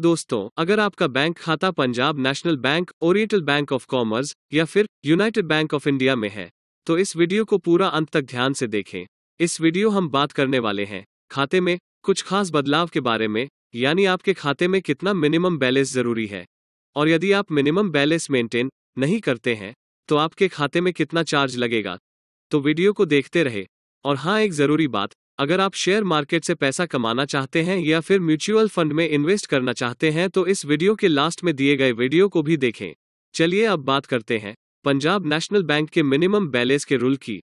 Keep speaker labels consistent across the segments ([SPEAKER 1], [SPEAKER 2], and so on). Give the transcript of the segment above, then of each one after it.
[SPEAKER 1] दोस्तों अगर आपका बैंक खाता Punjab national bank oriental bank of commerce या फिर यूनाइटेड बैंक ऑफ इंडिया में है तो इस वीडियो को पूरा अंत तक ध्यान से देखें इस वीडियो हम बात करने वाले हैं खाते में कुछ खास बदलाव के बारे में यानी आपके खाते में कितना मिनिमम बैलेंस जरूरी है और यदि आप मिनिमम बैलेंस मेंटेन नहीं करते हैं तो आपके खाते में कितना चार्ज लगेगा तो वीडियो को देखते रहे और हाँ एक ज़रूरी बात अगर आप शेयर मार्केट से पैसा कमाना चाहते हैं या फिर म्यूचुअल फंड में इन्वेस्ट करना चाहते हैं तो इस वीडियो के लास्ट में दिए गए वीडियो को भी देखें चलिए अब बात करते हैं पंजाब नेशनल बैंक के मिनिमम बैलेंस के रूल की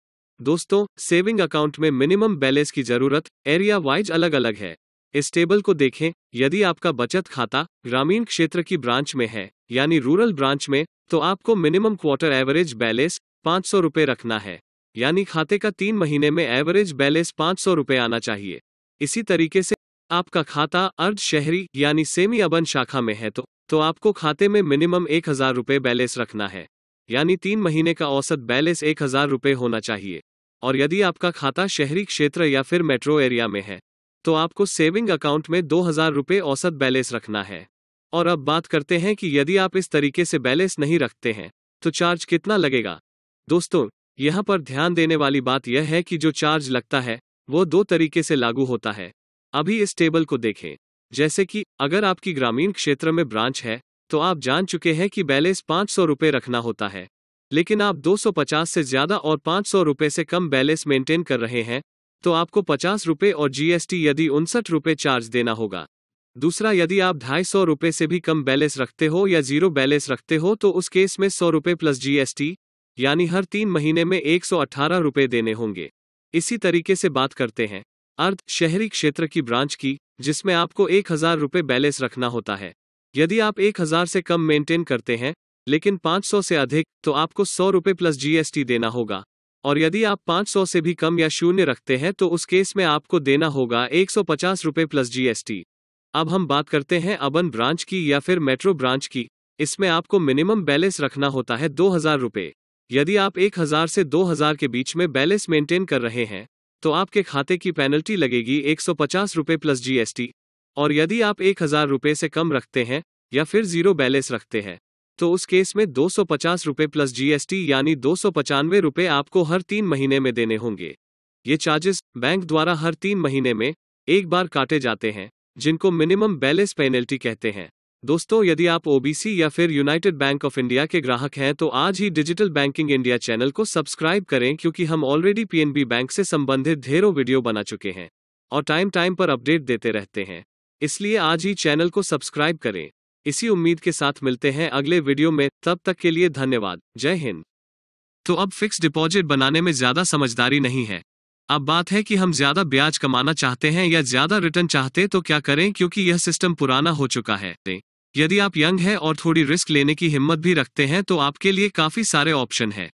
[SPEAKER 1] दोस्तों सेविंग अकाउंट में मिनिमम बैलेंस की जरूरत एरिया वाइज अलग अलग है इस टेबल को देखें यदि आपका बचत खाता ग्रामीण क्षेत्र की ब्रांच में है यानी रूरल ब्रांच में तो आपको मिनिमम क्वार्टर एवरेज बैलेंस पाँच सौ रखना है यानी खाते का तीन महीने में एवरेज बैलेंस पांच सौ रुपये आना चाहिए इसी तरीके से आपका खाता अर्ध शहरी यानी सेमी अबन शाखा में है तो, तो आपको खाते में मिनिमम एक हजार रुपये बैलेंस रखना है यानी तीन महीने का औसत बैलेंस एक हजार रुपये होना चाहिए और यदि आपका खाता शहरी क्षेत्र या फिर मेट्रो एरिया में है तो आपको सेविंग अकाउंट में दो हजार रुपये औसत बैलेंस रखना है और अब बात करते हैं कि यदि आप इस तरीके से बैलेंस नहीं रखते हैं तो चार्ज कितना लगेगा दोस्तों यहाँ पर ध्यान देने वाली बात यह है कि जो चार्ज लगता है वो दो तरीके से लागू होता है अभी इस टेबल को देखें जैसे कि अगर आपकी ग्रामीण क्षेत्र में ब्रांच है तो आप जान चुके हैं कि बैलेंस पाँच सौ रखना होता है लेकिन आप 250 से ज़्यादा और पाँच सौ से कम बैलेंस मेंटेन कर रहे हैं तो आपको पचास रुपये और जीएसटी यदि उनसठ रुपये चार्ज देना होगा दूसरा यदि आप ढाई सौ रुपये से भी कम बैलेंस रखते हो या जीरो बैलेंस रखते हो तो उस केस में सौ रुपये प्लस जीएसटी यानी हर तीन महीने में एक रुपए देने होंगे इसी तरीके से बात करते हैं अर्ध शहरी क्षेत्र की ब्रांच की जिसमें आपको एक हजार रुपये बैलेंस रखना होता है यदि आप एक हजार से कम मेंटेन करते हैं लेकिन 500 से अधिक तो आपको सौ रुपये प्लस जीएसटी देना होगा और यदि आप 500 से भी कम या शून्य रखते हैं तो उस केस में आपको देना होगा एक सौ पचास रुपये प्लस जीएसटी अब हम बात करते हैं अबन ब्रांच की या फिर मेट्रो ब्रांच की इसमें आपको मिनिमम बैलेंस रखना होता है दो हजार रुपये यदि आप 1000 से 2000 के बीच में बैलेंस मेंटेन कर रहे हैं तो आपके खाते की पेनल्टी लगेगी एक सौ प्लस जीएसटी और यदि आप एक हजार रुपये से कम रखते हैं या फिर जीरो बैलेंस रखते हैं तो उस केस में दो सौ पचास रुपये प्लस जीएसटी यानी दो सौ पचानवे रुपये आपको हर तीन महीने में देने होंगे ये चार्जेस बैंक द्वारा हर तीन महीने में एक बार काटे जाते हैं जिनको मिनिमम बैलेंस पेनल्टी कहते हैं दोस्तों यदि आप ओबीसी या फिर यूनाइटेड बैंक ऑफ इंडिया के ग्राहक हैं तो आज ही डिजिटल बैंकिंग इंडिया चैनल को सब्सक्राइब करें क्योंकि हम ऑलरेडी पीएनबी बैंक से संबंधित ढेरों वीडियो बना चुके हैं और टाइम टाइम पर अपडेट देते रहते हैं इसलिए आज ही चैनल को सब्सक्राइब करें इसी उम्मीद के साथ मिलते हैं अगले वीडियो में तब तक के लिए धन्यवाद जय हिंद तो अब फिक्स डिपॉजिट बनाने में ज्यादा समझदारी नहीं है अब बात है कि हम ज्यादा ब्याज कमाना चाहते हैं या ज्यादा रिटर्न चाहते तो क्या करें क्योंकि यह सिस्टम पुराना हो चुका है यदि आप यंग हैं और थोड़ी रिस्क लेने की हिम्मत भी रखते हैं तो आपके लिए काफी सारे ऑप्शन हैं